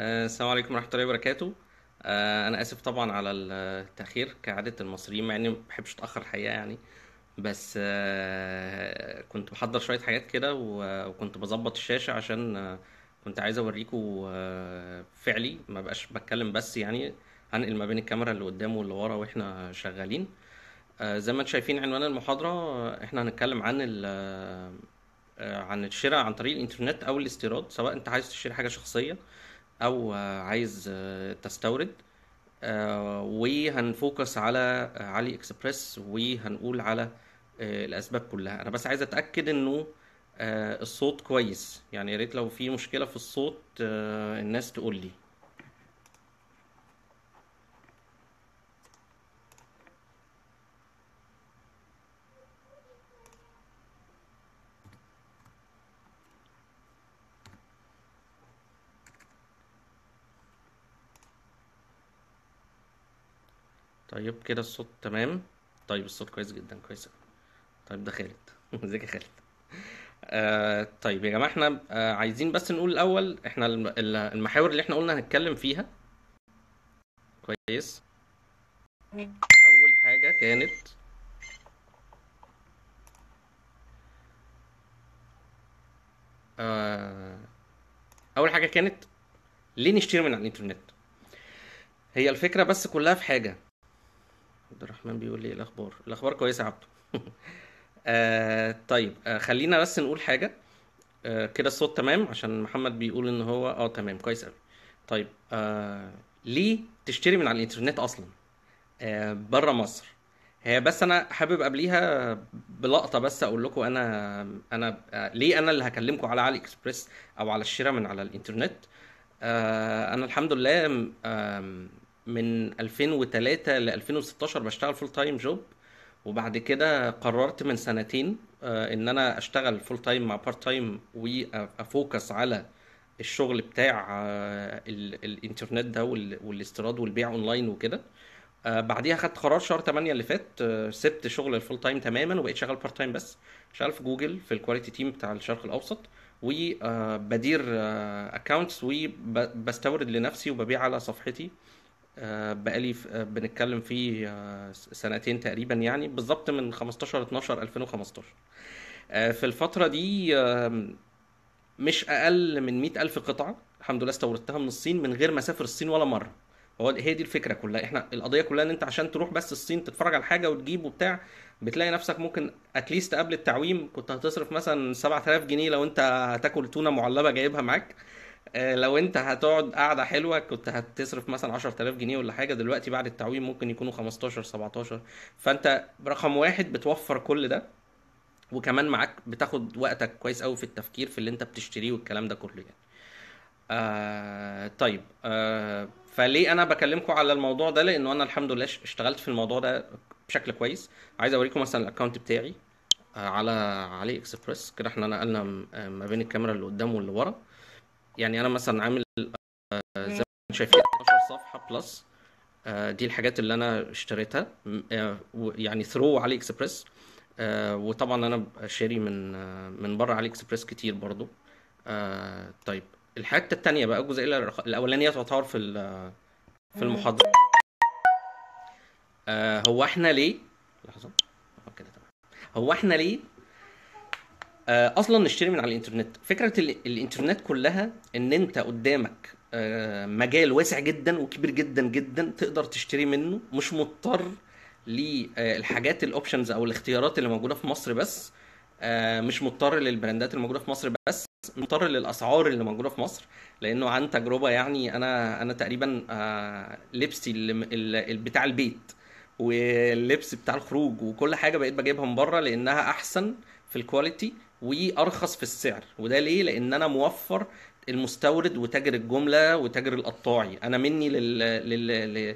آه، السلام عليكم ورحمه الله وبركاته آه، انا اسف طبعا على التاخير كعاده المصريين مع اني ما بحبش اتاخر الحقيقه يعني بس آه، كنت بحضر شويه حاجات كده وكنت بظبط الشاشه عشان كنت عايز اوريكم فعلي ما بقاش بتكلم بس يعني هنقل ما بين الكاميرا اللي قدام واللي ورا واحنا شغالين زي ما انتم شايفين عنوان المحاضره احنا هنتكلم عن عن الشراء عن طريق الانترنت او الاستيراد سواء انت عايز تشتري حاجه شخصيه او عايز تستورد آه، وهنفوكس على علي اكسبريس وهنقول على آه، الاسباب كلها انا بس عايز اتاكد انه آه، الصوت كويس يعني يا ريت لو في مشكله في الصوت الناس تقول لي طيب كده الصوت تمام طيب الصوت كويس جدا كويس طيب ده خالد ازيك يا خالد آه طيب يا جماعه احنا آه عايزين بس نقول الاول احنا المحاور اللي احنا قلنا هنتكلم فيها كويس اول حاجه كانت آه اول حاجه كانت ليه نشتري من على الانترنت هي الفكره بس كلها في حاجه عبد الرحمن بيقول لي ايه الاخبار الاخبار كويسه يا عبده آه طيب آه خلينا بس نقول حاجه آه كده الصوت تمام عشان محمد بيقول ان هو اه تمام كويس قوي طيب آه ليه تشتري من على الانترنت اصلا آه بره مصر هي بس انا حابب قبليها بلقطه بس اقول لكم انا انا آه، ليه انا اللي هكلمكم على علي اكسبريس او على الشراء من على الانترنت آه انا الحمد لله من 2003 ل 2016 بشتغل فول تايم جوب وبعد كده قررت من سنتين آه، ان انا اشتغل فول تايم مع بارت تايم وافوكس على الشغل بتاع آه، الانترنت ده والاستيراد والبيع اونلاين وكده آه، بعديها خدت قرار شهر 8 اللي فات سبت شغل الفول تايم تماما وبقيت شغال بارت تايم بس شغال في جوجل في الكواليتي تيم بتاع الشرق الاوسط وبدير اكونتس وبستورد لنفسي وببيع على صفحتي آه، بقالي آه، بنتكلم فيه آه، سنتين تقريبا يعني بالظبط من 15 12 2015 في الفترة دي مش أقل من 100 ألف قطعة الحمد لله استوردتها من الصين من غير ما أسافر الصين ولا مرة هو هي دي الفكرة كلها احنا القضية كلها ان انت عشان تروح بس الصين تتفرج على حاجة وتجيب وبتاع بتلاقي نفسك ممكن اتليست قبل التعويم كنت هتصرف مثلا 7000 جنيه لو انت هتاكل تونة معلبة جايبها معاك آه، لو انت هتقعد قاعده حلوه كنت هتصرف مثلا 10000 جنيه ولا حاجه دلوقتي بعد التعويم ممكن يكونوا 15 17 فانت رقم واحد بتوفر كل ده وكمان معاك بتاخد وقتك كويس قوي في التفكير في اللي انت بتشتريه والكلام ده كله يعني آه طيب آه فليه انا بكلمكم على الموضوع ده لانه انا الحمد لله اشتغلت في الموضوع ده بشكل كويس عايز اوريكم مثلا الاكونت بتاعي آه، على علي اكسبريس كده احنا نقلنا آه، ما بين الكاميرا اللي قدام واللي ورا يعني انا مثلا عامل آه، زي ما شايفين 12 صفحه بلس آه، دي الحاجات اللي انا اشتريتها آه، يعني ثرو علي اكسبريس وطبعا انا شاري من من بره علي اكسبريس كتير برضو طيب الحته الثانيه بقى الجزئيه الاولانيه تعتبر في في المحاضره هو احنا ليه لحظه كده تمام هو احنا ليه آه، اصلا نشتري من على الانترنت فكره الانترنت كلها ان انت قدامك آه، مجال واسع جدا وكبير جدا جدا تقدر تشتري منه مش مضطر للحاجات آه، الاوبشنز او الاختيارات اللي موجوده في مصر بس مش مضطر للبراندات اللي موجوده في مصر بس مضطر للاسعار اللي موجوده في مصر لانه عن تجربه يعني انا انا تقريبا لبسي بتاع البيت واللبس بتاع الخروج وكل حاجه بقيت بجيبها من بره لانها احسن في الكواليتي وارخص في السعر وده ليه لان انا موفر المستورد وتاجر الجمله وتاجر القطاعي انا مني لل... لل...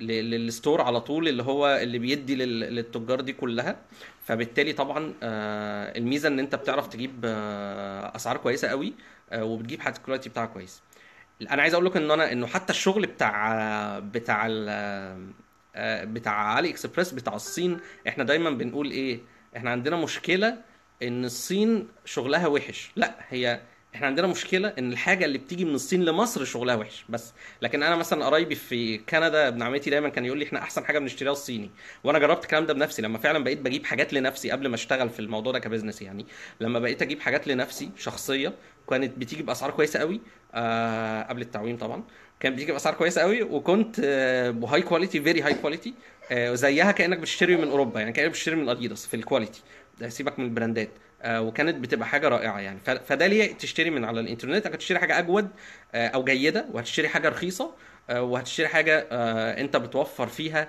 للستور على طول اللي هو اللي بيدي للتجار دي كلها فبالتالي طبعا آه، الميزه ان انت بتعرف تجيب آه، اسعار كويسه قوي آه، وبتجيب حاجات الكواليتي بتاعها كويس انا عايز اقول لك ان انا انه حتى الشغل بتاع بتاع بتاع علي اكسبريس بتاع الصين احنا دايما بنقول ايه احنا عندنا مشكله ان الصين شغلها وحش لا هي احنا عندنا مشكله ان الحاجه اللي بتيجي من الصين لمصر شغلها وحش بس لكن انا مثلا قرايبي في كندا ابن عمتي دايما كان يقول لي احنا احسن حاجه بنشتريها الصيني وانا جربت الكلام ده بنفسي لما فعلا بقيت بجيب حاجات لنفسي قبل ما اشتغل في الموضوع ده كبزنس يعني لما بقيت اجيب حاجات لنفسي شخصيه كانت بتيجي باسعار كويسه قوي آه قبل التعويم طبعا كان بيجي باسعار كويسه قوي وكنت بهاي كواليتي فيري هاي كواليتي زيها كانك بتشتري من اوروبا يعني كانك بتشتري من اديداس في الكواليتي سيبك من البراندات آه، وكانت بتبقى حاجه رائعه يعني فده ليه تشتري من على الانترنت هتشتري حاجه اجود آه، او جيده وهتشتري حاجه رخيصه آه، وهتشتري حاجه انت بتوفر فيها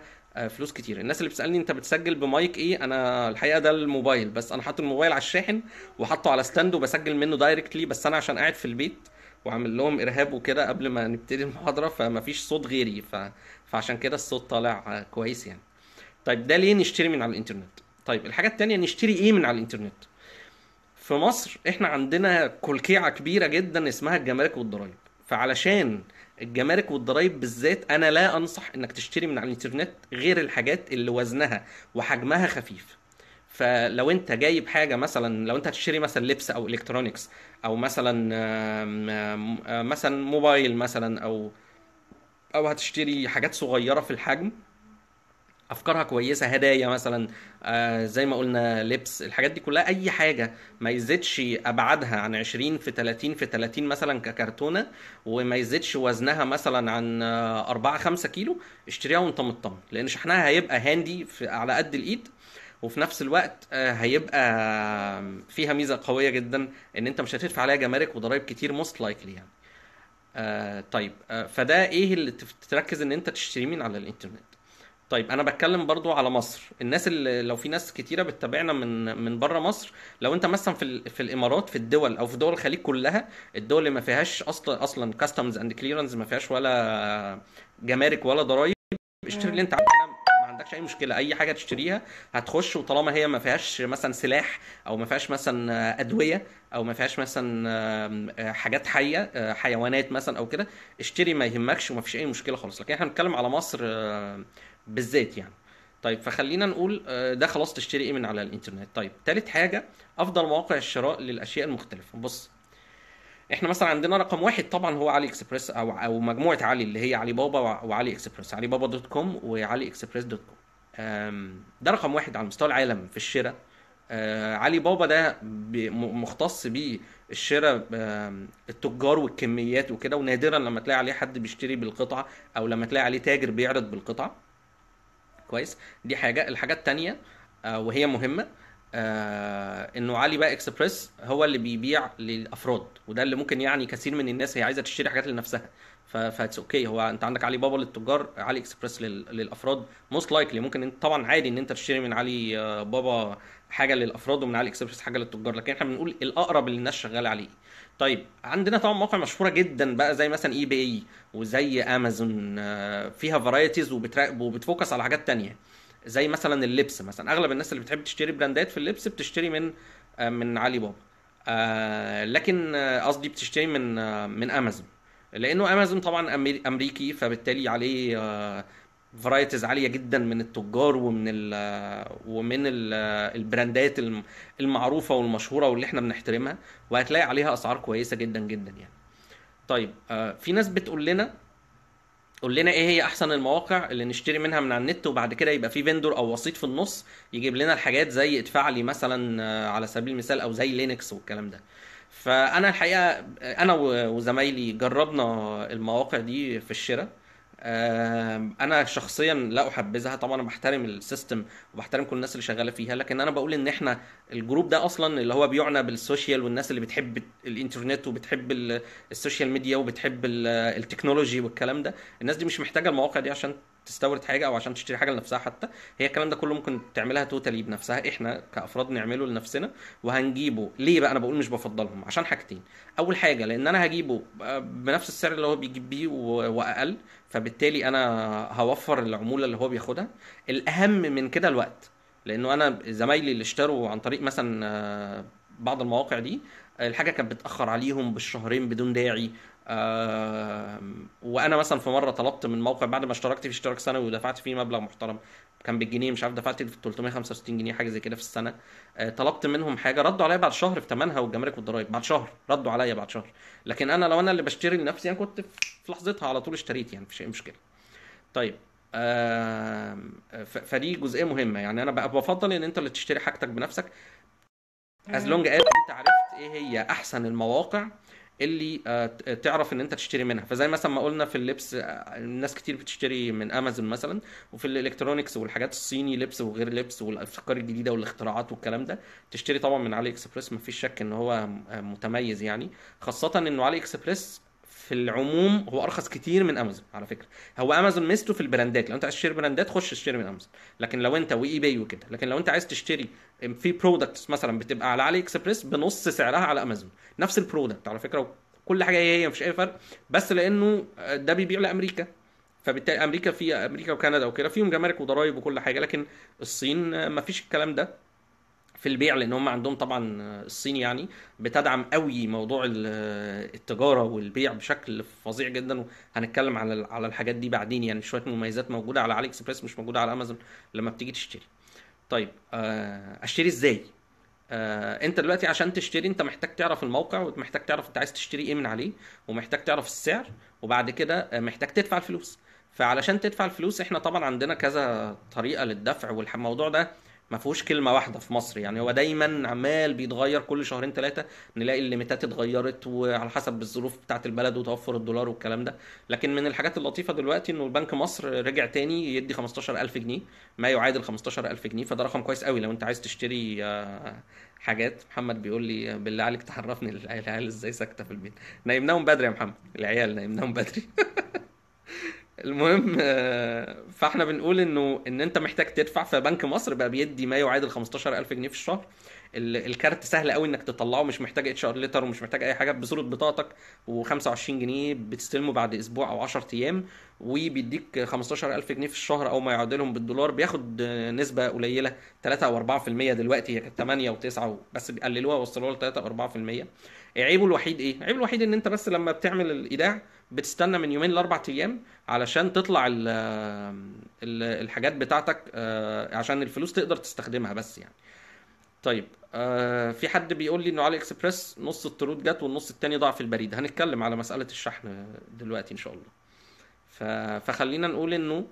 فلوس كتير الناس اللي بتسالني انت بتسجل بمايك ايه انا الحقيقه ده الموبايل بس انا حاطط الموبايل على الشاحن وحاطه على ستاند وبسجل منه دايركتلي بس انا عشان قاعد في البيت وعامل لهم ارهاب وكده قبل ما نبتدي المحاضره فمفيش صوت غيري ف... فعشان كده الصوت طالع كويس يعني طيب ده ليه نشتري من على الانترنت طيب الحاجه التانية نشتري ايه من على الانترنت في مصر احنا عندنا كلكيعه كبيره جدا اسمها الجمارك والضرايب فعلشان الجمارك والضرايب بالذات انا لا انصح انك تشتري من على الانترنت غير الحاجات اللي وزنها وحجمها خفيف فلو انت جايب حاجه مثلا لو انت هتشتري مثلا لبس او الكترونيكس او مثلا مثلا موبايل مثلا او او هتشتري حاجات صغيره في الحجم افكارها كويسه هدايا مثلا آه زي ما قلنا لبس الحاجات دي كلها اي حاجه ما يزيدش ابعادها عن 20 في 30 في 30 مثلا ككرتونه وما يزيدش وزنها مثلا عن 4 آه، 5 كيلو اشتريها وانت مطمن لان شحنها هيبقى هاندي على قد الايد وفي نفس الوقت آه، هيبقى فيها ميزه قويه جدا ان انت مش هتدفع عليها جمارك وضرائب كتير موست لايكلي يعني آه طيب آه فده ايه اللي تركز ان انت تشتري من على الانترنت طيب انا بتكلم برضو على مصر الناس اللي لو في ناس كتيره بتتابعنا من من بره مصر لو انت مثلا في في الامارات في الدول او في دول الخليج كلها الدول اللي ما فيهاش اصلا اصلا كاستمز اند كليرنس ما فيهاش ولا جمارك ولا ضرائب اشتري اللي انت عايزه ما عندكش اي مشكله اي حاجه تشتريها هتخش وطالما هي ما فيهاش مثلا سلاح او ما فيهاش مثلا ادويه او ما فيهاش مثلا حاجات حيه آه، حيوانات مثلا او كده اشتري ما يهمكش وما فيش اي مشكله خالص لكن احنا بنتكلم على مصر بالذات يعني طيب فخلينا نقول آه، ده خلاص تشتري ايه من على الانترنت طيب تالت حاجه افضل مواقع الشراء للاشياء المختلفه بص احنا مثلا عندنا رقم واحد طبعا هو علي اكسبريس او او مجموعه علي اللي هي علي بابا وعلي اكسبريس علي بابا دوت كوم وعلي اكسبريس دوت كوم ده رقم واحد على مستوى العالم في الشراء آه، علي بابا ده مختص بالشراء التجار والكميات وكده ونادرا لما تلاقي عليه حد بيشتري بالقطعه او لما تلاقي عليه تاجر بيعرض بالقطعه كويس دي حاجه الحاجه الثانيه آه، وهي مهمه آه انه علي بقى اكسبريس هو اللي بيبيع للافراد وده اللي ممكن يعني كثير من الناس هي عايزه تشتري حاجات لنفسها فاتس اوكي هو انت عندك علي بابا للتجار علي اكسبريس للافراد موست لايكلي ممكن انت طبعا عادي ان انت تشتري من علي آه، بابا حاجه للافراد ومن علي اكسبريس حاجه للتجار لكن احنا بنقول الاقرب اللي الناس شغاله عليه طيب عندنا طبعا مواقع مشهوره جدا بقى زي مثلا اي بي وزي امازون آه، فيها فرايتيز وبتفوكس على حاجات تانية زي مثلا اللبس مثلا اغلب الناس اللي بتحب تشتري براندات في اللبس بتشتري من آه، من علي بابا آه، لكن قصدي بتشتري من من امازون لانه امازون طبعا امريكي فبالتالي عليه فرايتيز عاليه جدا من التجار ومن ال ومن ال البراندات المعروفه والمشهوره واللي احنا بنحترمها وهتلاقي عليها اسعار كويسه جدا جدا يعني طيب آه، في ناس بتقول لنا قول لنا ايه هي احسن المواقع اللي نشتري منها من على النت وبعد كده يبقى في فيندور او وسيط في النص يجيب لنا الحاجات زي ادفع لي مثلا آه، على سبيل المثال او زي لينكس والكلام ده فانا الحقيقه آه، انا وزمايلي جربنا المواقع دي في الشراء انا شخصيا لا احبذها طبعا انا بحترم السيستم وبحترم كل الناس اللي شغاله فيها لكن انا بقول ان احنا الجروب ده اصلا اللي هو بيعنى بالسوشيال والناس اللي بتحب الانترنت وبتحب السوشيال ميديا وبتحب التكنولوجي والكلام ده الناس دي مش محتاجه المواقع دي عشان تستورد حاجه او عشان تشتري حاجه لنفسها حتى هي الكلام ده كله ممكن تعملها توتالي بنفسها احنا كافراد نعمله لنفسنا وهنجيبه ليه بقى انا بقول مش بفضلهم عشان حاجتين اول حاجه لان انا هجيبه آه، بنفس السعر اللي هو بيجيب بيه واقل فبالتالي انا هوفر العموله اللي هو بياخدها الاهم من كده الوقت لانه انا زمايلي اللي اشتروا عن طريق مثلا آه، بعض المواقع دي الحاجه كانت بتاخر عليهم بالشهرين بدون داعي آه، وانا مثلا في مره طلبت من موقع بعد ما اشتركت في اشتراك سنوي ودفعت فيه مبلغ محترم كان بالجنيه مش عارف دفعت 365 جنيه حاجه زي كده في السنه آه، طلبت منهم حاجه ردوا عليا بعد شهر في ثمنها والجمارك والضرايب بعد شهر ردوا عليا بعد شهر لكن انا لو انا اللي بشتري لنفسي انا كنت في لحظتها على طول اشتريت يعني مفيش اي مشكله طيب فدي جزئيه مهمه يعني انا بقى بفضل ان انت اللي تشتري حاجتك بنفسك از لونج از انت عرفت ايه هي احسن المواقع اللي آه، تعرف ان انت تشتري منها فزي مثلا ما قلنا في اللبس آه، الناس كتير بتشتري من امازون مثلا وفي الالكترونكس والحاجات الصيني لبس وغير لبس والافكار الجديده والاختراعات والكلام ده تشتري طبعا من علي اكسبريس مفيش شك ان هو متميز يعني خاصه انه علي اكسبريس في العموم هو ارخص كتير من امازون على فكره هو امازون ميزته في البراندات لو انت عايز تشتري براندات خش اشتري من امازون لكن لو انت واي باي وكده لكن لو انت عايز تشتري في برودكتس مثلا بتبقى على علي اكسبريس بنص سعرها على امازون نفس البرودكت على فكره كل حاجه هي هي مفيش اي فرق بس لانه ده بيبيع لامريكا فبالتالي امريكا في امريكا وكندا وكده فيهم جمارك وضرايب وكل حاجه لكن الصين مفيش الكلام ده في البيع لان هم عندهم طبعا الصين يعني بتدعم قوي موضوع التجاره والبيع بشكل فظيع جدا وهنتكلم على على الحاجات دي بعدين يعني شويه مميزات موجوده على علي اكسبريس مش موجوده على امازون لما بتيجي تشتري طيب آه، اشتري ازاي آه، انت دلوقتي عشان تشتري انت محتاج تعرف الموقع ومحتاج تعرف انت عايز تشتري ايه من عليه ومحتاج تعرف السعر وبعد كده آه، محتاج تدفع الفلوس فعلشان تدفع الفلوس احنا طبعا عندنا كذا طريقه للدفع والموضوع ده ما فيهوش كلمه واحده في مصر يعني هو دايما عمال بيتغير كل شهرين ثلاثه نلاقي الليميتات اتغيرت وعلى حسب الظروف بتاعه البلد وتوفر الدولار والكلام ده لكن من الحاجات اللطيفه دلوقتي انه البنك مصر رجع تاني يدي 15000 جنيه ما يعادل 15000 جنيه فده رقم كويس قوي لو انت عايز تشتري آه، حاجات محمد بيقول لي بالله عليك تحرفني العيال ازاي ساكته في البيت نايمناهم بدري يا محمد العيال نايمناهم بدري المهم آه، فاحنا بنقول انه ان انت محتاج تدفع فبنك مصر بقى بيدي ما يعادل 15000 جنيه في الشهر الكارت سهل قوي انك تطلعه مش محتاج اتش ار ليتر ومش محتاج اي حاجه بصوره بطاقتك و25 جنيه بتستلمه بعد اسبوع او 10 ايام وبيديك 15000 جنيه في الشهر او ما يعادلهم بالدولار بياخد آه، نسبه قليله 3 او 4% دلوقتي هي كانت 8 و9 بس بيقللوها وصلوها ل 3 او 4% عيبه الوحيد ايه؟ عيبه الوحيد ان انت بس لما بتعمل الايداع بتستنى من يومين لاربع ايام علشان تطلع الـ الـ الحاجات بتاعتك آه، عشان الفلوس تقدر تستخدمها بس يعني طيب آه، في حد بيقول لي انه علي اكسبريس نص الطرود جت والنص التاني ضاع في البريد هنتكلم على مساله الشحن دلوقتي ان شاء الله فخلينا نقول انه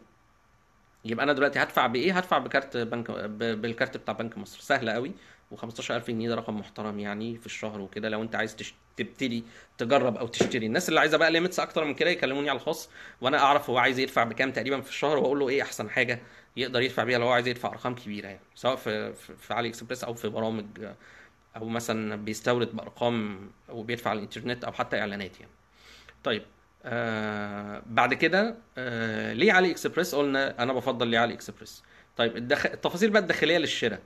يبقى انا دلوقتي هدفع بايه هدفع بكارت بنك بالكارت بتاع بنك مصر سهله قوي و15000 جنيه ده رقم محترم يعني في الشهر وكده لو انت عايز تبتدي تجرب او تشتري الناس اللي عايزه بقى ليميتس اكتر من كده يكلموني على الخاص وانا اعرف هو عايز يدفع بكام تقريبا في الشهر واقول له ايه احسن حاجه يقدر يدفع بيها لو هو عايز يدفع ارقام كبيره يعني سواء في في علي اكسبريس او في برامج او مثلا بيستورد بارقام وبيدفع على الانترنت او حتى اعلانات يعني طيب آه بعد كده آه ليه علي اكسبريس قلنا انا بفضل ليه علي اكسبريس طيب الدخ... التفاصيل بقى الداخليه للشراء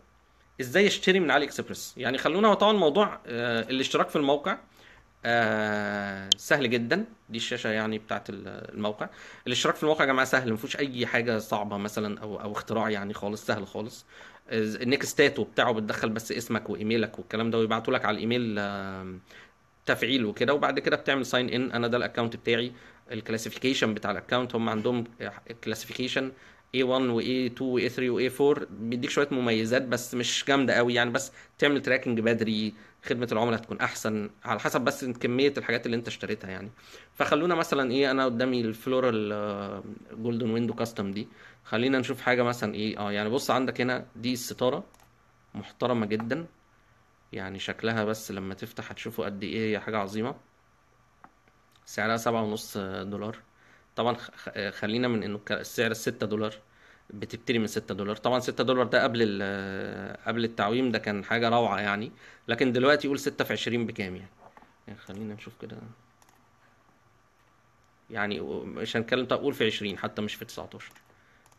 ازاي اشتري من علي اكسبريس يعني خلونا هو طبعا موضوع آه الاشتراك في الموقع آه، سهل جدا دي الشاشه يعني بتاعت الموقع الاشتراك في الموقع يا جماعه سهل ما فيهوش اي حاجه صعبه مثلا او او اختراع يعني خالص سهل خالص النكستات وبتاعه بتدخل بس اسمك وايميلك والكلام ده ويبعتوا لك على الايميل تفعيل وكده وبعد كده بتعمل ساين ان انا ده الاكونت بتاعي الكلاسيفيكيشن بتاع الاكونت هم عندهم كلاسيفيكيشن A1 و A2 و A3 و A4 بيديك شويه مميزات بس مش جامده قوي يعني بس تعمل تراكنج بدري خدمه العملاء هتكون احسن على حسب بس كميه الحاجات اللي انت اشتريتها يعني فخلونا مثلا ايه انا قدامي الفلورال جولدن ويندو كاستم دي خلينا نشوف حاجه مثلا ايه اه يعني بص عندك هنا دي الستاره محترمه جدا يعني شكلها بس لما تفتح هتشوفه قد ايه هي حاجه عظيمه سعرها سبعة ونص دولار طبعا آه، خلينا من انه السعر ستة دولار بتبتدي من 6 دولار طبعا 6 دولار ده قبل آه، قبل التعويم ده كان حاجه روعه يعني لكن دلوقتي يقول 6 في 20 بكام يعني, يعني خلينا نشوف كده يعني مش هنتكلم طب قول في 20 حتى مش في 19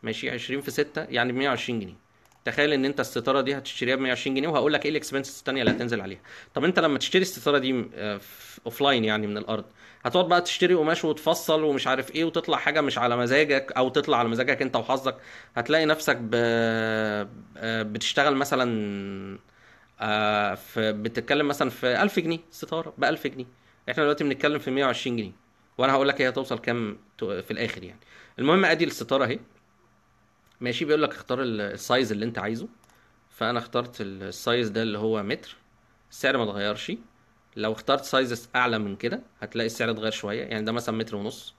ماشي 20 في 6 يعني ب 120 جنيه تخيل ان انت الستاره دي هتشتريها ب 120 جنيه وهقول لك ايه الاكسبنسز الثانيه اللي هتنزل عليها طب انت لما تشتري الستاره دي اوف آه، لاين يعني من الارض هتقعد بقى تشتري قماش وتفصل ومش عارف ايه وتطلع حاجه مش على مزاجك او تطلع على مزاجك انت وحظك هتلاقي نفسك ب... آه، بتشتغل مثلا آه، في بتتكلم مثلا في 1000 جنيه ستاره ب 1000 جنيه احنا دلوقتي بنتكلم في 120 جنيه وانا هقول لك هي هتوصل كام في الاخر يعني المهم ادي الستاره اهي ماشي بيقول لك اختار السايز اللي انت عايزه فانا اخترت السايز ده اللي هو متر السعر ما اتغيرش لو اخترت سايز اعلى من كده هتلاقي السعر اتغير شويه يعني ده مثلا متر ونص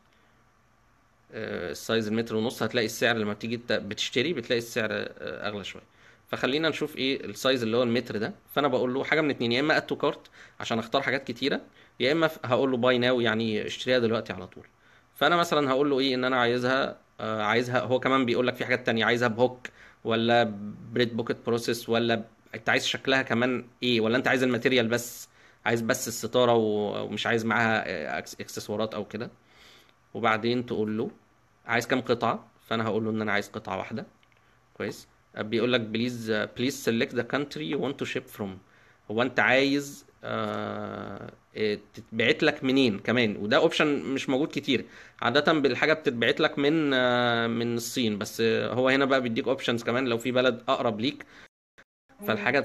السايز آه، المتر ونص هتلاقي السعر لما بتيجي بتشتري بتلاقي السعر آه، اغلى شويه فخلينا نشوف ايه السايز اللي هو المتر ده فانا بقول له حاجه من اتنين يا اما اد تو كارت عشان اختار حاجات كتيره يا اما هقول له باي ناو يعني اشتريها دلوقتي على طول فانا مثلا هقول له ايه ان انا عايزها آه، عايزها هو كمان بيقول لك في حاجات تانية عايزها بهوك ولا بريد بوكت بروسيس ولا انت عايز شكلها كمان ايه ولا انت عايز الماتيريال بس عايز بس الستاره ومش عايز معاها اكسسوارات او كده وبعدين تقول له عايز كام قطعه فانا هقول له ان انا عايز قطعه واحده كويس بيقول لك بليز بليز سيلكت ذا كانتري يو ونت تو شيب فروم هو انت عايز آه آه، تتبعت لك منين كمان وده اوبشن مش موجود كتير عاده بالحاجه بتتبعت لك من آه، من الصين بس آه، هو هنا بقى بيديك اوبشنز كمان لو في بلد اقرب ليك فالحاجه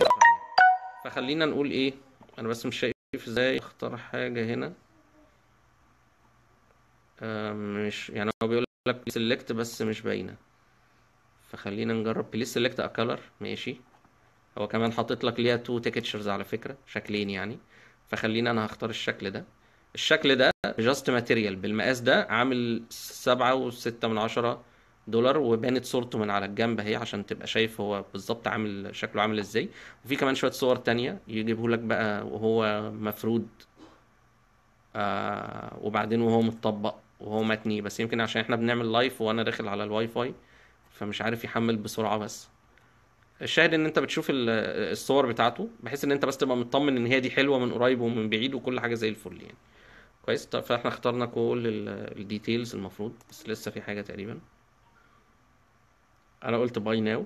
فخلينا نقول ايه انا بس مش شايف ازاي اختار حاجه هنا مش يعني هو بيقول لك سيلكت بس مش باينه فخلينا نجرب بليز سيلكت ا كلر ماشي هو كمان حاطط لك ليها تو تيكتشرز على فكره شكلين يعني فخلينا انا هختار الشكل ده الشكل ده جاست ماتيريال بالمقاس ده عامل سبعة وستة من عشرة دولار وبانت صورته من على الجنب اهي عشان تبقى شايف هو بالظبط عامل شكله عامل ازاي وفي كمان شويه صور تانية يجيبه لك بقى وهو مفرود آه وبعدين وهو متطبق وهو متني بس يمكن عشان احنا بنعمل لايف وانا داخل على الواي فاي فمش عارف يحمل بسرعه بس الشاهد ان انت بتشوف الصور بتاعته بحيث ان انت بس تبقى مطمن ان هي دي حلوه من قريب ومن بعيد وكل حاجه زي الفل يعني كويس طب فاحنا اخترنا كل الديتيلز المفروض بس لسه في حاجه تقريبا انا قلت باي ناو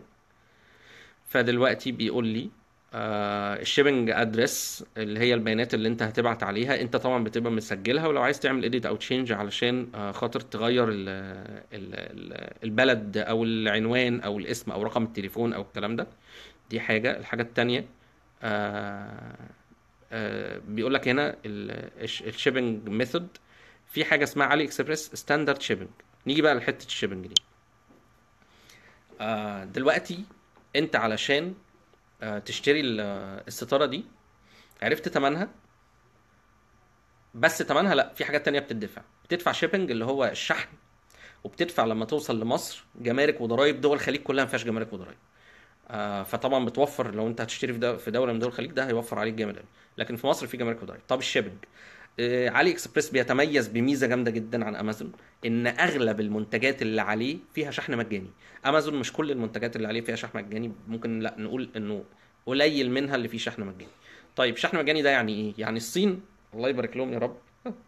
فدلوقتي بيقول لي الشيبنج آه، ادرس اللي هي البيانات اللي انت هتبعت عليها انت طبعا بتبقى مسجلها ولو عايز تعمل اديت او تشينج علشان آه، خاطر تغير الـ الـ الـ البلد او العنوان او الاسم او رقم التليفون او الكلام ده دي حاجه الحاجه الثانيه آه، بيقول لك هنا الشيبنج ميثود في حاجه اسمها علي اكسبريس ستاندرد شيبنج نيجي بقى لحته الشيبنج دي دلوقتي انت علشان آه، تشتري الستاره دي عرفت ثمنها بس ثمنها لا في حاجات تانية بتدفع بتدفع شيبنج اللي هو الشحن وبتدفع لما توصل لمصر جمارك وضرايب دول الخليج كلها ما فيهاش جمارك وضرايب آه، فطبعا بتوفر لو انت هتشتري في, في دوله من دول الخليج ده هيوفر عليك جامد قوي لكن في مصر في جمارك وضرايب طب الشيبنج آه، علي اكسبريس بيتميز بميزه جامده جدا عن امازون ان اغلب المنتجات اللي عليه فيها شحن مجاني امازون مش كل المنتجات اللي عليه فيها شحن مجاني ممكن لا نقول انه قليل منها اللي فيه شحن مجاني طيب شحن مجاني ده يعني ايه يعني الصين الله يبارك لهم يا رب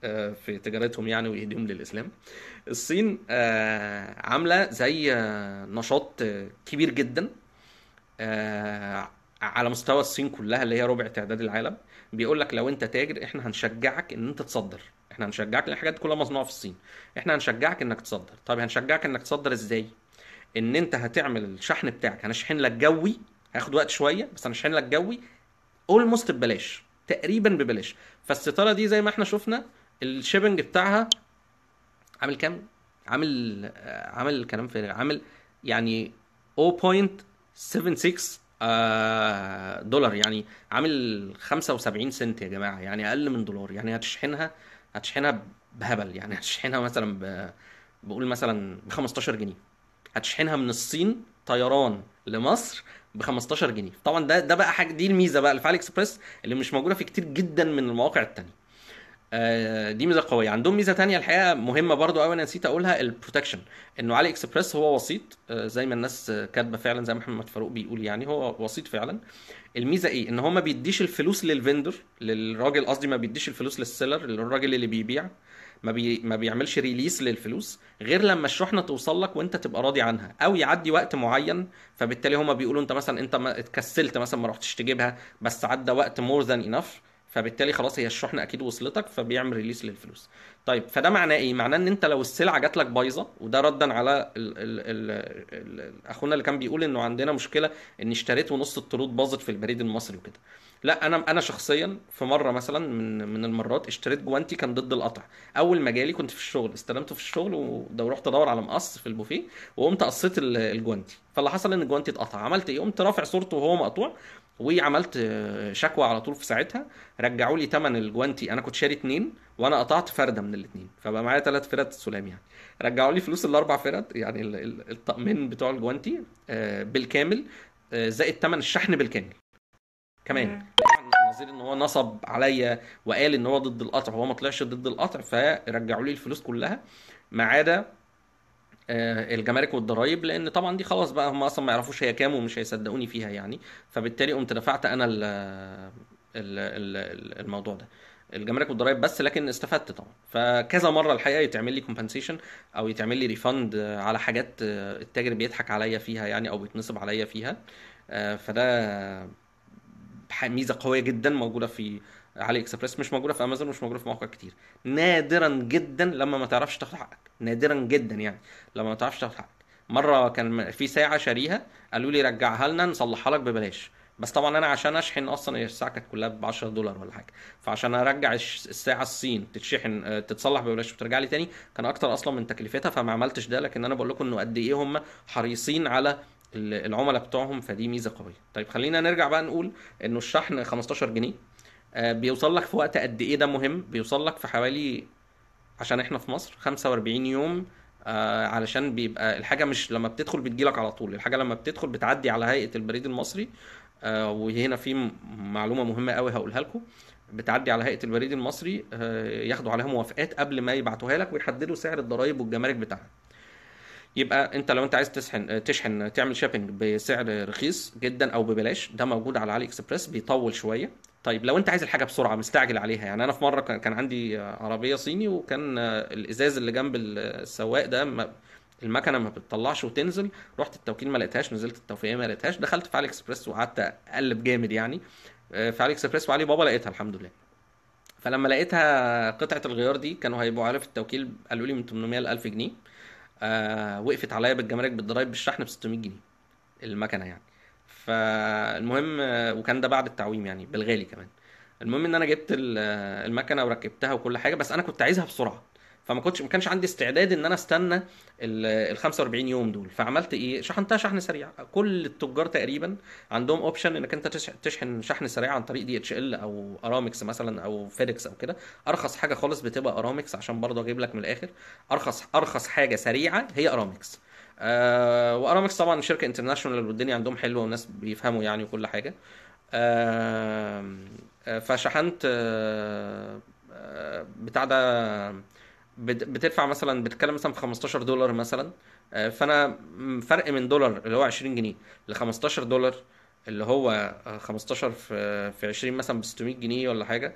آه، في تجارتهم يعني ويهديهم للاسلام الصين آه، عامله زي نشاط كبير جدا على مستوى الصين كلها اللي هي ربع تعداد العالم بيقول لك لو انت تاجر احنا هنشجعك ان انت تصدر احنا هنشجعك لان الحاجات دي كلها مصنوعه في الصين احنا هنشجعك انك تصدر طب هنشجعك انك تصدر ازاي ان انت هتعمل الشحن بتاعك هنشحن لك جوي هياخد وقت شويه بس هنشحن لك جوي اولموست ببلاش تقريبا ببلاش فالستاره دي زي ما احنا شفنا الشيبنج بتاعها عامل كام عامل آه، عامل الكلام في عامل يعني 0.76 آه، دولار يعني عامل 75 سنت يا جماعه يعني اقل من دولار يعني هتشحنها هتشحنها بهبل يعني هتشحنها مثلا ب... بقول مثلا ب 15 جنيه هتشحنها من الصين طيران لمصر ب 15 جنيه طبعا ده ده بقى حاجه دي الميزه بقى في اكسبريس اللي مش موجوده في كتير جدا من المواقع التانية آه، دي ميزه قويه عندهم ميزه تانية الحقيقه مهمه برضو قوي انا نسيت اقولها البروتكشن انه علي اكسبريس هو وسيط آه، زي ما الناس كاتبه فعلا زي ما محمد فاروق بيقول يعني هو وسيط فعلا الميزه ايه ان هو ما بيديش الفلوس للفندر للراجل قصدي ما بيديش الفلوس للسيلر للراجل اللي بيبيع ما, بي... ما بيعملش ريليس للفلوس غير لما الشحنه توصل لك وانت تبقى راضي عنها او يعدي وقت معين فبالتالي هما بيقولوا انت مثلا انت ما اتكسلت مثلا ما رحتش تجيبها بس عدى وقت مور ذان انف فبالتالي خلاص هي الشحنه اكيد وصلتك فبيعمل ريليس للفلوس طيب فده معناه ايه معناه ان انت لو السلعه جات لك بايظه وده ردا على اخونا اللي كان بيقول انه عندنا مشكله ان اشتريت ونص الطرود باظت في البريد المصري وكده لا انا انا شخصيا في مره مثلا من من المرات اشتريت جوانتي كان ضد القطع اول ما جالي كنت في الشغل استلمته في الشغل ورحت ادور على مقص في البوفيه وقمت قصيت الجوانتي فاللي حصل ان الجوانتي اتقطع عملت ايه قمت رافع صورته وهو مقطوع وعملت شكوى على طول في ساعتها رجعوا لي ثمن الجوانتي انا كنت شاري اثنين وانا قطعت فرده من الاثنين فبقى معايا ثلاث فرد سلام يعني رجعوا لي فلوس الاربع فرد يعني الطقمين بتوع الجوانتي آه، بالكامل آه، زائد ثمن الشحن بالكامل كمان نظير ان هو نصب عليا وقال ان هو ضد القطع هو ما طلعش ضد القطع فرجعوا لي الفلوس كلها ما عدا آه، الجمارك والضرايب لان طبعا دي خلاص بقى هم اصلا ما يعرفوش هي كام ومش هيصدقوني فيها يعني فبالتالي قمت دفعت انا الـ الـ الـ الموضوع ده الجمارك والضرايب بس لكن استفدت طبعا فكذا مره الحقيقه يتعمل لي كومبنسيشن او يتعمل لي ريفند على حاجات آه، التاجر بيضحك عليا فيها يعني او بيتنصب عليا فيها آه، فده ميزه قويه جدا موجوده في علي اكسبريس مش موجوده في امازون مش موجوده في مواقع كتير نادرا جدا لما ما تعرفش تاخد حقك نادرا جدا يعني لما ما تعرفش تاخد حقك مره كان في ساعه شاريها قالوا لي رجعها لنا نصلحها لك ببلاش بس طبعا انا عشان اشحن اصلا الساعه كانت كلها ب 10 دولار ولا حاجه فعشان ارجع الساعه الصين تتشحن آه، تتصلح ببلاش وترجع لي تاني كان اكتر اصلا من تكلفتها فما عملتش ده لكن انا بقول لكم انه قد ايه هم حريصين على العملاء بتوعهم فدي ميزه قويه طيب خلينا نرجع بقى نقول انه الشحن 15 جنيه آه، بيوصل لك في وقت قد ايه ده مهم بيوصل لك في حوالي عشان احنا في مصر 45 يوم آه، علشان بيبقى الحاجه مش لما بتدخل بتجيلك على طول الحاجه لما بتدخل بتعدي على هيئه البريد المصري آه، وهنا في معلومه مهمه قوي هقولها لكم بتعدي على هيئه البريد المصري ياخدوا عليها موافقات قبل ما يبعتوها لك ويحددوا سعر الضرايب والجمارك بتاعها يبقى انت لو انت عايز تشحن تشحن تعمل شوبينج بسعر رخيص جدا او ببلاش ده موجود على علي اكسبريس بيطول شويه طيب لو انت عايز الحاجه بسرعه مستعجل عليها يعني انا في مره كان عندي عربيه صيني وكان الازاز اللي جنب السواق ده ما المكنه ما بتطلعش وتنزل رحت التوكيل ما لقيتهاش نزلت التوفيقيه ما لقيتهاش دخلت في علي اكسبريس وقعدت اقلب جامد يعني آه، في علي اكسبريس وعلي بابا لقيتها الحمد لله فلما لقيتها قطعه الغيار دي كانوا هيبقوا عارف التوكيل قالوا لي من 800 ل 1000 جنيه آه، وقفت عليا بالجمارك بالضرايب بالشحن ب 600 جنيه المكنه يعني فالمهم وكان ده بعد التعويم يعني بالغالي كمان المهم ان انا جبت المكنه وركبتها وكل حاجه بس انا كنت عايزها بسرعه فما كنتش ما كانش عندي استعداد ان انا استنى ال 45 يوم دول فعملت ايه شحنتها شحن سريع كل التجار تقريبا عندهم اوبشن انك انت تشحن شحن سريع عن طريق دي اتش ال او ارامكس مثلا او فيدكس او كده ارخص حاجه خالص بتبقى ارامكس عشان برضه اجيب لك من الاخر ارخص ارخص حاجه سريعه هي ارامكس آه، وارامكس طبعا شركه انترناشونال والدنيا عندهم حلوه والناس بيفهموا يعني وكل حاجه آه, آه، فشحنت آه،, آه بتاع ده بتدفع مثلا بتتكلم مثلا في 15 دولار مثلا فانا فرق من دولار اللي هو 20 جنيه ل 15 دولار اللي هو 15 في في 20 مثلا ب 600 جنيه ولا حاجه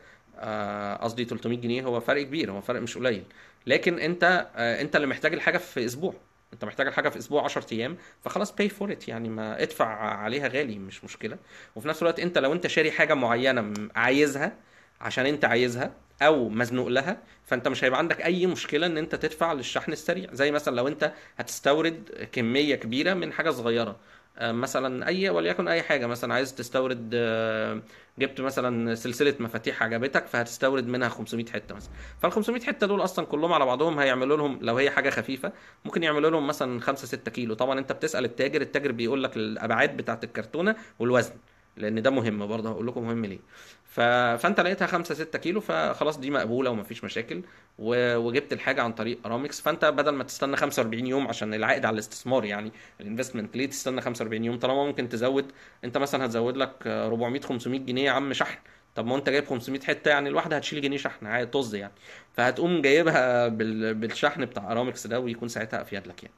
قصدي 300 جنيه هو فرق كبير هو فرق مش قليل لكن انت انت اللي محتاج الحاجه في اسبوع انت محتاج الحاجه في اسبوع 10 ايام فخلاص باي فور ات يعني ما ادفع عليها غالي مش مشكله وفي نفس الوقت انت لو انت شاري حاجه معينه عايزها عشان انت عايزها او مزنوق لها فانت مش هيبقى عندك اي مشكله ان انت تدفع للشحن السريع زي مثلا لو انت هتستورد كميه كبيره من حاجه صغيره آه، مثلا اي وليكن اي حاجه مثلا عايز تستورد آه، جبت مثلا سلسله مفاتيح عجبتك فهتستورد منها 500 حته مثلا فال 500 حته دول اصلا كلهم على بعضهم هيعملوا لهم لو هي حاجه خفيفه ممكن يعملوا لهم مثلا 5 6 كيلو طبعا انت بتسال التاجر التاجر بيقول لك الابعاد بتاعه الكرتونه والوزن لان ده مهم برضه هقول لكم مهم ليه ف... فانت لقيتها 5 6 كيلو فخلاص دي مقبوله ومفيش مشاكل و... وجبت الحاجه عن طريق ارامكس فانت بدل ما تستنى 45 يوم عشان العائد على الاستثمار يعني الانفستمنت ليه تستنى 45 يوم طالما ممكن تزود انت مثلا هتزود لك 400 500 جنيه يا عم شحن طب ما انت جايب 500 حته يعني الواحده هتشيل جنيه شحن عايز طز يعني فهتقوم جايبها بال... بالشحن بتاع ارامكس ده ويكون ساعتها افيد لك يعني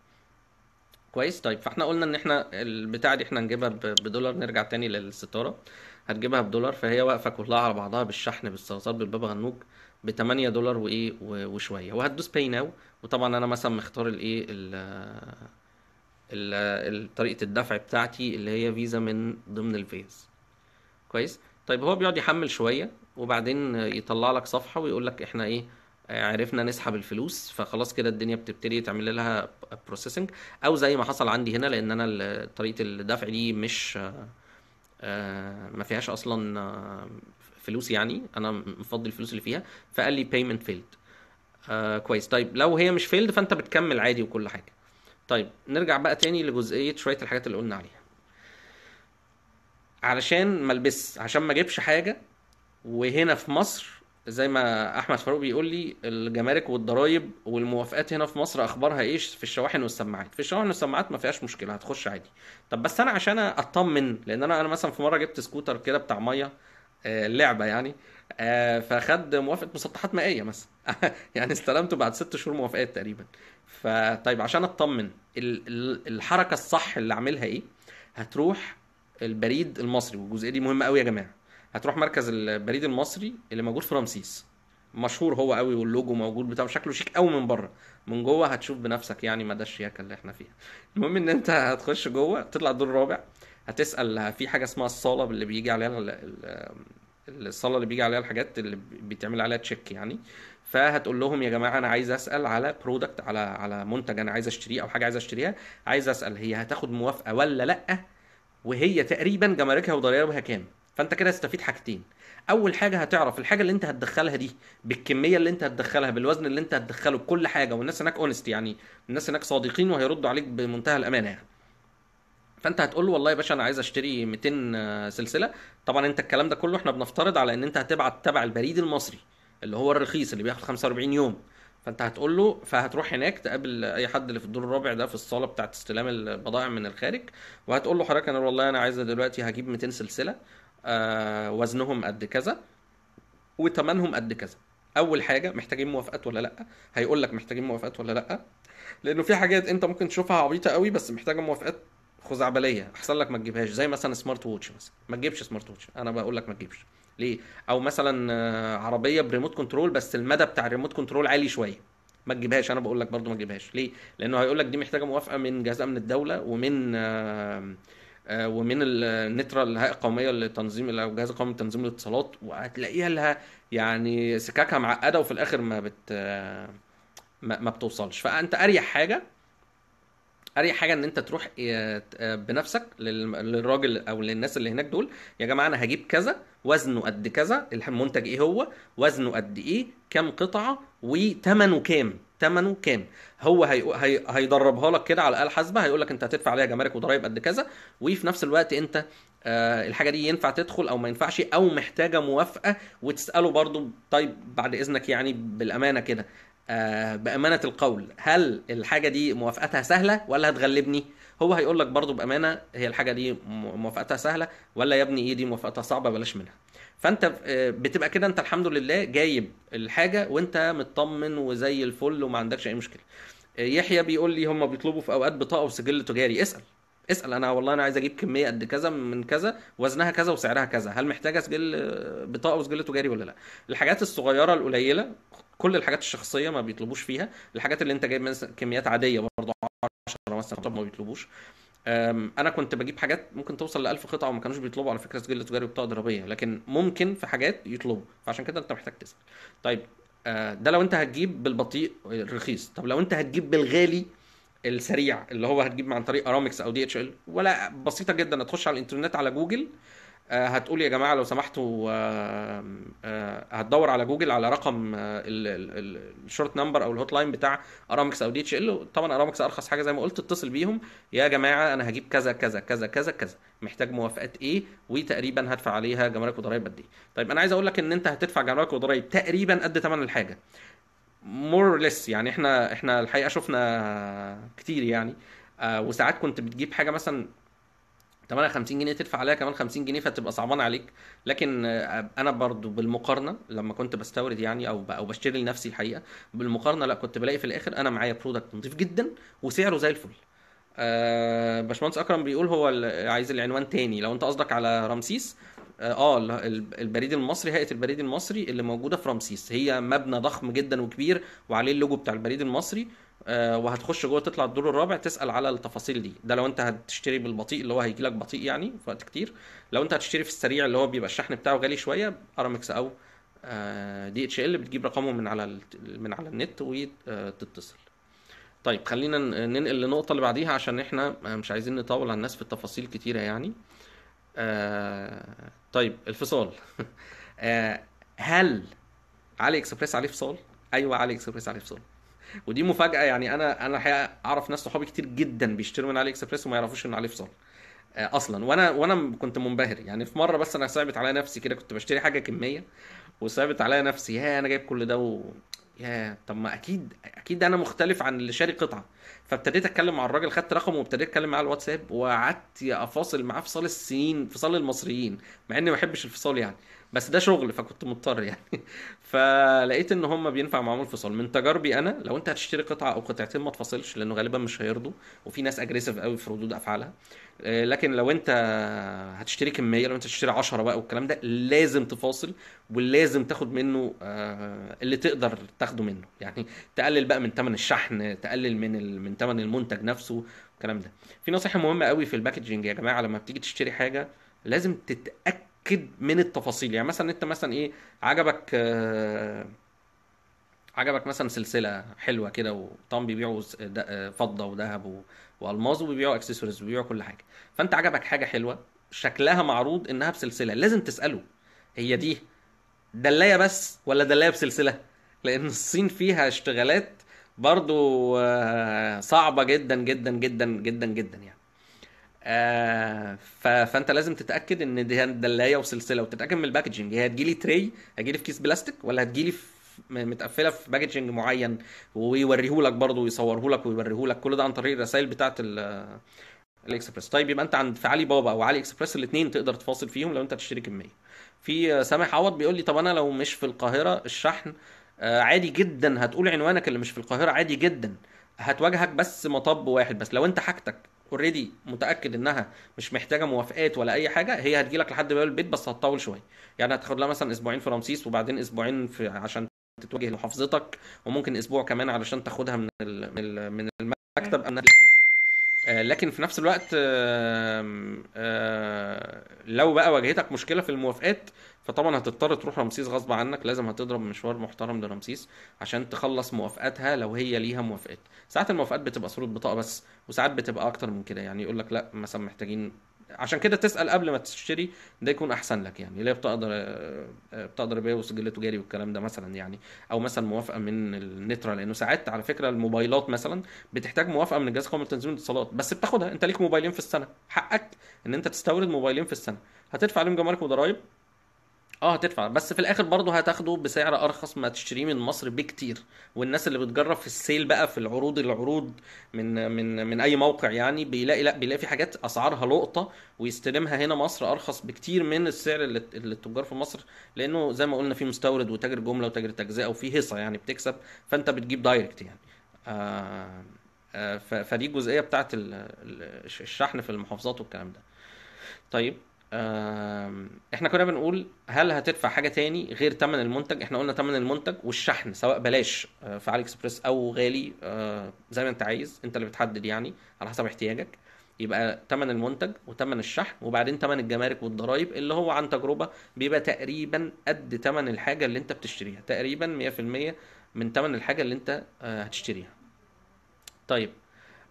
كويس طيب فاحنا قلنا ان احنا البتاعه دي احنا نجيبها بدولار نرجع تاني للستاره هتجيبها بدولار فهي واقفه كلها على بعضها بالشحن بالصلصال بالبابا غنوج ب 8 دولار وايه وشويه وهتدوس باي ناو وطبعا انا مثلا مختار الايه طريقه الدفع بتاعتي اللي هي فيزا من ضمن الفيز كويس طيب هو بيقعد يحمل شويه وبعدين يطلع لك صفحه ويقول لك احنا ايه عرفنا نسحب الفلوس فخلاص كده الدنيا بتبتدي تعمل لها بروسيسنج او زي ما حصل عندي هنا لان انا طريقه الدفع دي مش آه، آه، ما فيهاش اصلا آه، فلوس يعني انا مفضي الفلوس اللي فيها فقال لي بيمنت فيلد كويس طيب لو هي مش فيلد فانت بتكمل عادي وكل حاجه طيب نرجع بقى تاني لجزئيه شويه الحاجات اللي قلنا عليها علشان ما البس عشان ما اجيبش حاجه وهنا في مصر زي ما احمد فاروق بيقول لي الجمارك والضرايب والموافقات هنا في مصر اخبارها ايش في الشواحن والسماعات في الشواحن والسماعات ما فيهاش مشكله هتخش عادي طب بس انا عشان اطمن لان انا انا مثلا في مره جبت سكوتر كده بتاع ميه آه، لعبه يعني آه، فخد موافقه مسطحات مائيه مثلا يعني استلمته بعد ست شهور موافقات تقريبا فطيب عشان اطمن الحركه الصح اللي اعملها ايه هتروح البريد المصري والجزئيه دي مهمه قوي يا جماعه هتروح مركز البريد المصري اللي موجود في رمسيس مشهور هو قوي واللوجو موجود بتاعه شكله شيك قوي من بره من جوه هتشوف بنفسك يعني مدى الشياكه اللي احنا فيها المهم ان انت هتخش جوه تطلع الدور الرابع هتسال في حاجه اسمها الصاله اللي بيجي عليها الصاله اللي بيجي عليها الحاجات اللي بيتعمل عليها تشيك يعني فهتقول لهم يا جماعه انا عايز اسال على برودكت على على منتج انا عايز اشتريه او حاجه عايز اشتريها عايز اسال هي هتاخد موافقه ولا لا وهي تقريبا جماركها وضرائبها كام فانت كده هتستفيد حاجتين اول حاجه هتعرف الحاجه اللي انت هتدخلها دي بالكميه اللي انت هتدخلها بالوزن اللي انت هتدخله بكل حاجه والناس هناك اونست يعني الناس هناك صادقين وهيردوا عليك بمنتهى الامانه يعني فانت هتقول له والله يا باشا انا عايز اشتري 200 آه، سلسله طبعا انت الكلام ده كله احنا بنفترض على ان انت هتبعت تبع البريد المصري اللي هو الرخيص اللي بياخد 45 يوم فانت هتقول له فهتروح هناك تقابل اي حد اللي في الدور الرابع ده في الصاله بتاعت استلام البضائع من الخارج وهتقول له حضرتك انا والله انا عايز دلوقتي هجيب 200 سلسله آه، وزنهم قد كذا وتمنهم قد كذا اول حاجه محتاجين موافقات ولا لا هيقول لك محتاجين موافقات ولا لا لانه في حاجات انت ممكن تشوفها عبيطه قوي بس محتاجه موافقات خزعبليه احسن لك ما تجيبهاش زي مثلا سمارت ووتش مثلا ما تجيبش سمارت ووتش انا بقول لك ما تجيبش ليه او مثلا آه، عربيه بريموت كنترول بس المدى بتاع الريموت كنترول عالي شويه ما تجيبهاش انا بقول لك برضو ما تجيبهاش ليه لانه هيقول لك دي محتاجه موافقه من جهاز امن الدوله ومن آه، آه، ومن النترا الهيئه القوميه لتنظيم الجهاز القومي لتنظيم الاتصالات وهتلاقيها لها يعني سكاكها معقده وفي الاخر ما بت ما بتوصلش فانت اريح حاجه اريح حاجه ان انت تروح آه، آه، بنفسك للراجل او للناس اللي هناك دول يا جماعه انا هجيب كذا وزنه قد كذا المنتج ايه هو وزنه قد ايه كام قطعه وثمنه كام ثمنه كام هو هي... هي... هيدربها لك كده على الاله حاسبه هيقول لك انت هتدفع عليها جمارك وضرايب قد كذا وفي نفس الوقت انت آه الحاجه دي ينفع تدخل او ما ينفعش او محتاجه موافقه وتساله برضو طيب بعد اذنك يعني بالامانه كده آه بامانه القول هل الحاجه دي موافقتها سهله ولا هتغلبني هو هيقول لك برضو بامانه هي الحاجه دي موافقتها سهله ولا يا ابني ايه دي موافقتها صعبه بلاش منها فانت آه، بتبقى كده انت الحمد لله جايب الحاجه وانت مطمن وزي الفل وما عندكش اي مشكله آه، يحيى بيقول لي هم بيطلبوا في اوقات بطاقه وسجل تجاري اسال اسال انا والله انا عايز اجيب كميه قد كذا من كذا وزنها كذا وسعرها كذا هل محتاجه سجل آه، بطاقه وسجل تجاري ولا لا الحاجات الصغيره القليله كل الحاجات الشخصيه ما بيطلبوش فيها الحاجات اللي انت جايب مثلا كميات عاديه برضه 10 مثلا ما بيطلبوش انا كنت بجيب حاجات ممكن توصل ل 1000 قطعه وما كانوش بيطلبوا على فكره سجل تجاري وبطاقه ضريبيه لكن ممكن في حاجات يطلبوا فعشان كده انت محتاج تسال طيب آه، ده لو انت هتجيب بالبطيء الرخيص طب لو انت هتجيب بالغالي السريع اللي هو هتجيب عن طريق ارامكس او دي اتش ال ولا بسيطه جدا هتخش على الانترنت على جوجل آه، هتقول يا جماعه لو سمحتوا آه، آه، هتدور على جوجل على رقم الشورت نمبر او الهوت لاين بتاع ارامكس او دي اتش ال طبعا ارامكس ارخص حاجه زي ما قلت اتصل بيهم يا جماعه انا هجيب كذا كذا كذا كذا كذا محتاج موافقات ايه وتقريبا هدفع عليها جمارك وضرايب قد ايه طيب انا عايز اقول لك ان انت هتدفع جمارك وضرايب تقريبا قد ثمن الحاجه مور ليس يعني احنا احنا الحقيقه شفنا كتير يعني وساعات كنت بتجيب حاجه مثلا طب 50 جنيه تدفع عليها كمان 50 جنيه فتبقى صعبان عليك لكن آه، انا برضو بالمقارنه لما كنت بستورد يعني او او بشتري لنفسي الحقيقه بالمقارنه لا كنت بلاقي في الاخر انا معايا برودكت نظيف جدا وسعره زي الفل آه باشمهندس اكرم بيقول هو عايز العنوان تاني لو انت قصدك على رمسيس اه, آه، البريد المصري هيئه البريد المصري اللي موجوده في رمسيس هي مبنى ضخم جدا وكبير وعليه اللوجو بتاع البريد المصري آه، وهتخش جوه تطلع الدور الرابع تسال على التفاصيل دي ده لو انت هتشتري بالبطيء اللي هو هيجي لك بطيء يعني في وقت كتير لو انت هتشتري في السريع اللي هو بيبقى الشحن بتاعه غالي شويه ارامكس او دي اتش ال بتجيب رقمه من على من على النت وتتصل طيب خلينا ننقل للنقطه اللي بعديها عشان احنا مش عايزين نطول على الناس في التفاصيل كتيره يعني آه، طيب الفصال آه، هل علي اكسبريس عليه فصال ايوه علي اكسبريس عليه فصال ودي مفاجاه يعني انا انا الحقيقه اعرف ناس صحابي كتير جدا بيشتروا من علي اكسبريس وما يعرفوش ان عليه فصل آه، اصلا وانا وانا كنت منبهر يعني في مره بس انا صعبت عليا نفسي كده كنت بشتري حاجه كميه وصعبت عليا نفسي يا انا جايب كل ده و... يا طب ما اكيد اكيد انا مختلف عن اللي شاري قطعه فابتديت اتكلم مع الراجل خدت رقمه وابتديت اتكلم معاه على الواتساب وقعدت افاصل معاه في صال السنين في صال المصريين مع اني ما بحبش الفصال يعني بس ده شغل فكنت مضطر يعني فلقيت ان هم بينفع معاهم الفصال من تجاربي انا لو انت هتشتري قطعه او قطعتين ما تفاصلش لانه غالبا مش هيرضوا وفي ناس اجريسيف قوي في ردود افعالها آه، لكن لو انت هتشتري كميه لو انت هتشتري 10 بقى والكلام ده لازم تفاصل ولازم تاخد منه آه، اللي تقدر تاخده منه يعني تقلل بقى من ثمن الشحن تقلل من من ثمن المنتج نفسه الكلام ده في نصيحه مهمه قوي في الباكجينج يا جماعه لما بتيجي تشتري حاجه لازم تتاكد متاكد من التفاصيل يعني مثلا انت مثلا ايه عجبك آه عجبك مثلا سلسله حلوه كده وطبعا بيبيعوا آه، فضه وذهب والماظ وبيبيعوا اكسسوارز وبيبيعوا كل حاجه فانت عجبك حاجه حلوه شكلها معروض انها بسلسله لازم تساله هي دي دلايه بس ولا دلايه بسلسله لان الصين فيها اشتغالات برضو آه، صعبه جدا جدا جدا جدا جدا يعني آه فانت لازم تتاكد ان ده دلايه وسلسله وتتاكد من الباكجنج هي هتجيلي تري هتجيلي في كيس بلاستيك ولا هتجيلي في متقفله في باكجنج معين ويوريهولك برضه ويصورهولك ويوريهولك كل ده عن طريق الرسائل بتاعه الاكسبرس طيب يبقى انت عند في علي بابا او علي اكسبرس الاثنين تقدر تفاصل فيهم لو انت هتشتري كميه في سامح عوض بيقول لي طب انا لو مش في القاهره الشحن آه، عادي جدا هتقول عنوانك اللي مش في القاهره عادي جدا هتواجهك بس مطب واحد بس لو انت حاجتك اوريدي متاكد انها مش محتاجه موافقات ولا اي حاجه هي هتجي لك لحد باب البيت بس هتطول شويه يعني هتاخد لها مثلا اسبوعين في رمسيس وبعدين اسبوعين في عشان تتوجه لمحافظتك وممكن اسبوع كمان علشان تاخدها من من المكتب آه، لكن في نفس الوقت آه، لو بقى واجهتك مشكله في الموافقات فطبعا هتضطر تروح رمسيس غصب عنك لازم هتضرب مشوار محترم لرمسيس عشان تخلص موافقاتها لو هي ليها موافقات ساعات الموافقات بتبقى صوره بطاقه بس وساعات بتبقى اكتر من كده يعني يقول لك لا مثلا محتاجين عشان كده تسال قبل ما تشتري ده يكون احسن لك يعني ليه بتقدر آه، بتقدر بيع وسجل تجاري والكلام ده مثلا يعني او مثلا موافقه من النترا لانه ساعات على فكره الموبايلات مثلا بتحتاج موافقه من الجهاز القومي لتنظيم الاتصالات بس بتاخدها انت ليك موبايلين في السنه حقك ان انت تستورد موبايلين في السنه هتدفع عليهم جمارك وضرايب اه هتدفع بس في الاخر برضه هتاخده بسعر ارخص ما تشتريه من مصر بكتير والناس اللي بتجرب في السيل بقى في العروض العروض من من من اي موقع يعني بيلاقي لا بيلاقي في حاجات اسعارها لقطه ويستلمها هنا مصر ارخص بكتير من السعر اللي, اللي التجار في مصر لانه زي ما قلنا في مستورد وتاجر جمله وتاجر تجزئه وفي هيصه يعني بتكسب فانت بتجيب دايركت يعني آه آه فدي الجزئيه بتاعت الشحن في المحافظات والكلام ده طيب احنا كنا بنقول هل هتدفع حاجه تاني غير ثمن المنتج احنا قلنا ثمن المنتج والشحن سواء بلاش آه، في علي اكسبريس او غالي آه، زي ما انت عايز انت اللي بتحدد يعني على حسب احتياجك يبقى ثمن المنتج وثمن الشحن وبعدين ثمن الجمارك والضرايب اللي هو عن تجربه بيبقى تقريبا قد ثمن الحاجه اللي انت بتشتريها تقريبا 100% من ثمن الحاجه اللي انت آه، هتشتريها طيب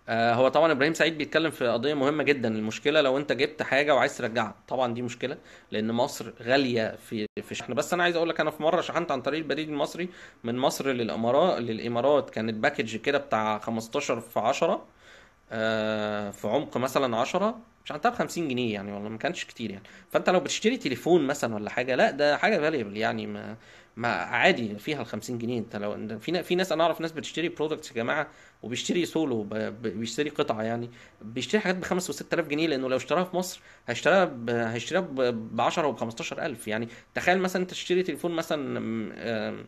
آه، هو طبعا ابراهيم سعيد بيتكلم في قضيه مهمه جدا المشكله لو انت جبت حاجه وعايز ترجعها طبعا دي مشكله لان مصر غاليه في في شحن بس انا عايز اقول لك انا في مره شحنت عن طريق البريد المصري من مصر للامارات للامارات كانت باكج كده بتاع 15 في 10 آه، في عمق مثلا 10 شحنتها ب 50 جنيه يعني والله ما كانش كتير يعني فانت لو بتشتري تليفون مثلا ولا حاجه لا ده حاجه فاليبل يعني ما ما عادي فيها ال 50 جنيه انت لو في في ناس انا اعرف ناس بتشتري برودكتس يا جماعه وبيشتري سولو بيشتري قطعه يعني بيشتري حاجات ب 5 و 6000 جنيه لانه لو اشتراها في مصر هيشتريها هيشتراها هيشتريها ب 10 و 15000 يعني تخيل مثلا انت تشتري تليفون مثلا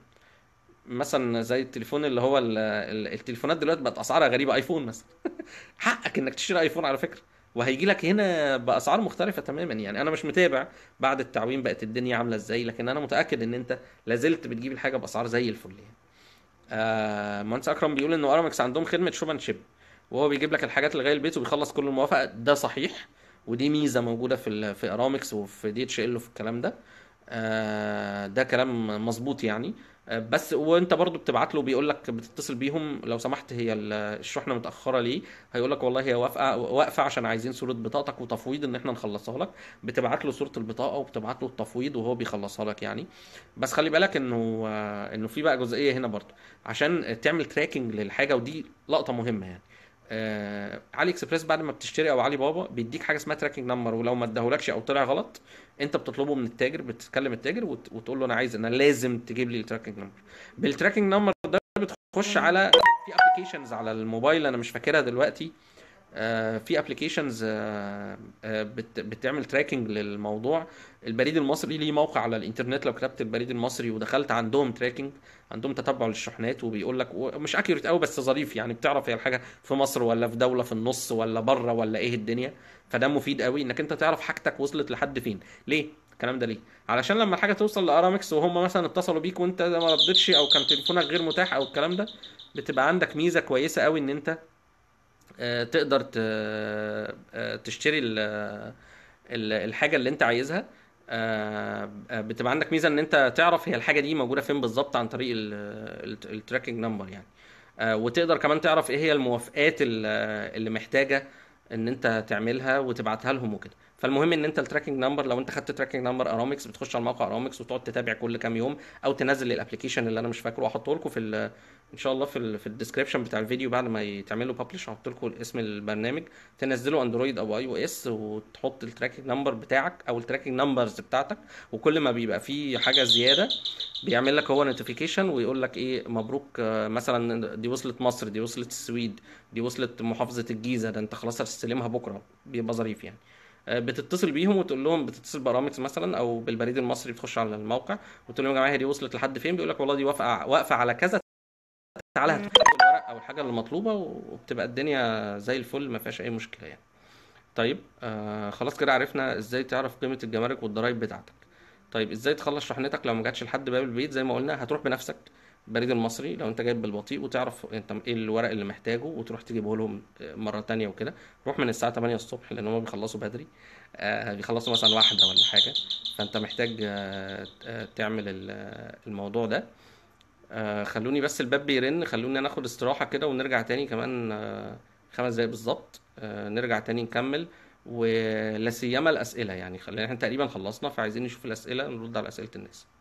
مثلا زي التليفون اللي هو التليفونات دلوقتي بقت اسعارها غريبه ايفون مثلا حقك انك تشتري ايفون على فكره وهيجي لك هنا باسعار مختلفه تماما يعني انا مش متابع بعد التعويم بقت الدنيا عامله ازاي لكن انا متاكد ان انت لازلت بتجيب الحاجه باسعار زي الفل يعني آه مهندس اكرم بيقول ان ارامكس عندهم خدمه شوبان شيب وهو بيجيب لك الحاجات لغايه البيت وبيخلص كل الموافقه ده صحيح ودي ميزه موجوده في في ارامكس وفي دي اتش ال وفي الكلام ده آه ده كلام مظبوط يعني بس وانت برضو بتبعت له بيقول لك بتتصل بيهم لو سمحت هي الشحنه متاخره ليه هيقول لك والله هي واقفه واقفه عشان عايزين صوره بطاقتك وتفويض ان احنا نخلصها لك بتبعت له صوره البطاقه وبتبعت له التفويض وهو بيخلصها لك يعني بس خلي بالك انه انه في بقى جزئيه هنا برضو عشان تعمل تراكنج للحاجه ودي لقطه مهمه يعني آه علي اكسبريس بعد ما بتشتري او علي بابا بيديك حاجه اسمها تراكنج نمبر ولو ما اداهولكش او طلع غلط انت بتطلبه من التاجر بتتكلم التاجر وت... وتقول له انا عايز انا لازم تجيب لي التراكنج نمبر بالتراكنج نمبر ده بتخش على في ابلكيشنز على الموبايل انا مش فاكرها دلوقتي آه، في ابلكيشنز آه، آه، بتعمل تراكنج للموضوع البريد المصري ليه موقع على الانترنت لو كتبت البريد المصري ودخلت عندهم تراكنج عندهم تتبع للشحنات وبيقول لك مش اكيوريت قوي بس ظريف يعني بتعرف هي الحاجه في مصر ولا في دوله في النص ولا بره ولا ايه الدنيا فده مفيد قوي انك انت تعرف حاجتك وصلت لحد فين ليه الكلام ده ليه علشان لما الحاجه توصل لارامكس وهم مثلا اتصلوا بيك وانت ما ردتش او كان تليفونك غير متاح او الكلام ده بتبقى عندك ميزه كويسه قوي ان انت آه، تقدر آه، تشتري الحاجه اللي انت عايزها آه، بتبقى عندك ميزه ان انت تعرف هي الحاجه دي موجوده فين بالظبط عن طريق التراكنج نمبر يعني وتقدر كمان تعرف ايه هي الموافقات اللي محتاجه ان انت تعملها وتبعتها لهم وكده فالمهم ان انت التراكنج نمبر لو انت خدت تراكنج نمبر ارامكس بتخش على موقع ارامكس وتقعد تتابع كل كام يوم او تنزل الابلكيشن اللي انا مش فاكره هحطه لكم في ان شاء الله في الـ في الديسكربشن بتاع الفيديو بعد ما يتعملوا له ببلش هحط لكم اسم البرنامج تنزله اندرويد او اي او اس وتحط التراكنج نمبر بتاعك او التراكنج نمبرز بتاعتك وكل ما بيبقى فيه حاجه زياده بيعمل لك هو نوتيفيكيشن ويقول لك ايه مبروك مثلا دي وصلت مصر دي وصلت السويد دي وصلت محافظه الجيزه ده انت خلاص هتستلمها بكره بيبقى ظريف يعني آه، بتتصل بيهم وتقول لهم بتتصل برامكس مثلا او بالبريد المصري بتخش على الموقع وتقول لهم يا جماعه هي دي وصلت لحد فين بيقول لك والله دي واقفه واقفه على كذا تعالى هات الورق او الحاجه المطلوبه وبتبقى الدنيا زي الفل ما فيهاش اي مشكله يعني طيب آه خلاص كده عرفنا ازاي تعرف قيمه الجمارك والضرايب بتاعتك طيب ازاي تخلص شحنتك لو ما جاتش لحد باب البيت زي ما قلنا هتروح بنفسك البريد المصري لو انت جايب بالبطيء وتعرف انت ايه الورق اللي محتاجه وتروح تجيبه لهم آه، مره تانية وكده روح من الساعه 8 الصبح لان هم بيخلصوا بدري آه بيخلصوا مثلا واحده ولا حاجه فانت محتاج آه, آه، تعمل آه، الموضوع ده آه خلوني بس الباب بيرن خلوني ناخد استراحه كده ونرجع تاني كمان آه خمس دقايق بالظبط آه نرجع تاني نكمل ولا سيما الاسئله يعني خلينا احنا تقريبا خلصنا فعايزين نشوف الاسئله نرد على اسئله الناس